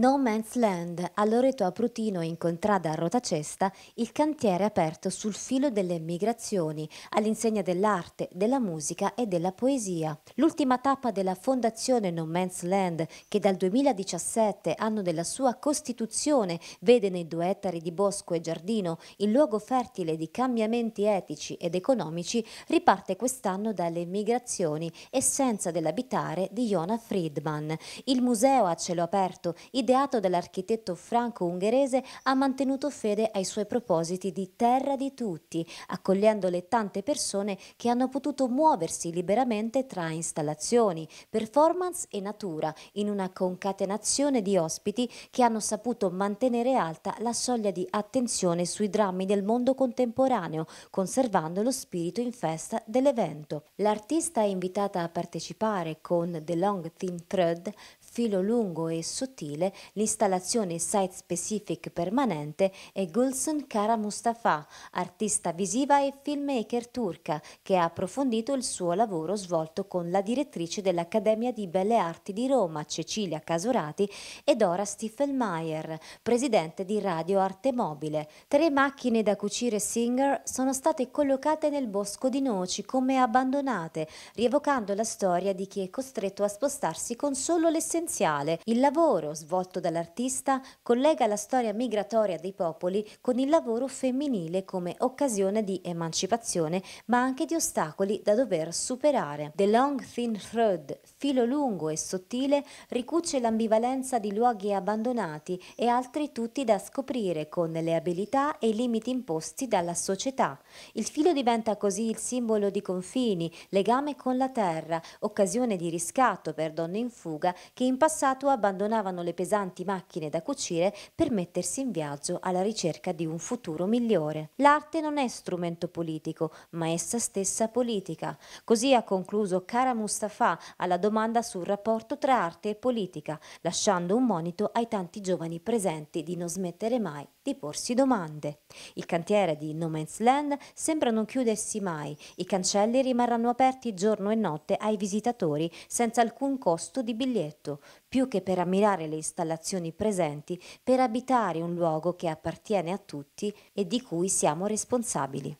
No Man's Land, a Loreto a Prutino in contrada a Rotacesta, il cantiere aperto sul filo delle migrazioni, all'insegna dell'arte, della musica e della poesia. L'ultima tappa della fondazione No Man's Land, che dal 2017, anno della sua costituzione, vede nei due ettari di bosco e giardino il luogo fertile di cambiamenti etici ed economici, riparte quest'anno dalle migrazioni, essenza dell'abitare di Jona Friedman. Il museo a cielo aperto, i ideato dall'architetto franco-ungherese, ha mantenuto fede ai suoi propositi di terra di tutti, accogliendo le tante persone che hanno potuto muoversi liberamente tra installazioni, performance e natura, in una concatenazione di ospiti che hanno saputo mantenere alta la soglia di attenzione sui drammi del mondo contemporaneo, conservando lo spirito in festa dell'evento. L'artista è invitata a partecipare con The Long Thin Thread filo lungo e sottile, l'installazione Site Specific permanente è Gulsun Kara Mustafa, artista visiva e filmmaker turca, che ha approfondito il suo lavoro svolto con la direttrice dell'Accademia di Belle Arti di Roma, Cecilia Casorati, e Dora Stiefelmeier, presidente di Radio Arte Mobile. Tre macchine da cucire Singer sono state collocate nel bosco di noci come abbandonate, rievocando la storia di chi è costretto a spostarsi con solo le sedie essenziale, il lavoro svolto dall'artista collega la storia migratoria dei popoli con il lavoro femminile come occasione di emancipazione, ma anche di ostacoli da dover superare. The Long Thin Thread, filo lungo e sottile, ricuce l'ambivalenza di luoghi abbandonati e altri tutti da scoprire con le abilità e i limiti imposti dalla società. Il filo diventa così il simbolo di confini, legame con la terra, occasione di riscatto per donne in fuga che in passato abbandonavano le pesanti macchine da cucire per mettersi in viaggio alla ricerca di un futuro migliore. L'arte non è strumento politico, ma essa stessa politica. Così ha concluso Cara Mustafa alla domanda sul rapporto tra arte e politica, lasciando un monito ai tanti giovani presenti di non smettere mai di porsi domande. Il cantiere di No Man's Land sembra non chiudersi mai, i cancelli rimarranno aperti giorno e notte ai visitatori senza alcun costo di biglietto più che per ammirare le installazioni presenti, per abitare un luogo che appartiene a tutti e di cui siamo responsabili.